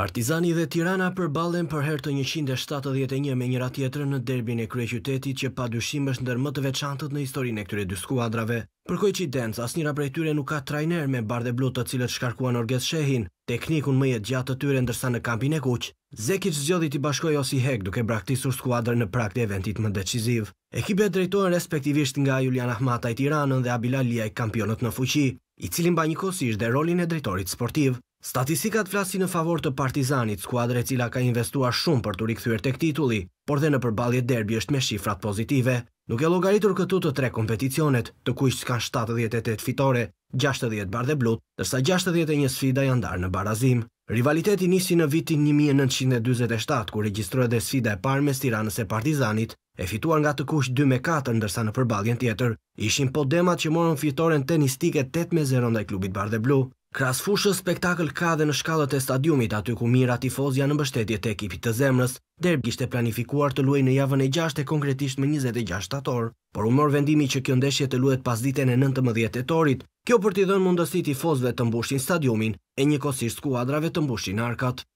Partizani dhe Tirana përballen për herë të 171 me njëra tjetrën në derbin e kryeqytetit që padyshim është ndër më të veçantët në historinë e këtyre dy skuadrave. Për koincidencë, asnjëra prej tyre nuk ka trajner me bardhë blu të cilët shkarkuan Orges Shehin, teknikun më i gjatë të tyre ndërsa në kampin e Kuq. Zekic zgjodhi të bashkojë Osi Hek duke braktisur skuadrën në prag të eventit më deciziv. Ekipe drejtojnë respektivisht nga Julian Ahmataj Tiranën dhe Abilalia kampionët në fuqi, i cili mbani kohësisht dhe rolin e drejtorit sportiv. Statistikat flasi në favor të Partizanit, skuadre e cila ka investuar shumë për të rikëthyre tek titulli, por dhe në përbalje derbi është me shifrat pozitive. Nuk e logaritur këtu të tre kompeticionet, të kujshë kanë 78 fitore, 60 bar dhe blut, dërsa 61 sfida janë darë në barazim. Rivaliteti nisi në vitin 1927, ku registrojë dhe sfida e parë mes tiranës e partizanit, e fituar nga të kush 2 me 4, ndërsa në përbaljen tjetër, ishin podemat që morën fitoren tenistike 8 me 0 ndaj klubit bar Blu, Kras fushës spektakl ka dhe në shkallët e stadiumit aty ku mira tifozja në bështetje të ekipit të zemrës, derbë gishte planifikuar të luaj në javën e 6 e konkretisht më 26 ator, por u mor vendimi që kjo ndeshje të luet pas ditën e 19 etorit, kjo për t'i dhënë mundësi tifozve të mbushin stadiumin e njëkosisht skuadrave të mbushin arkat.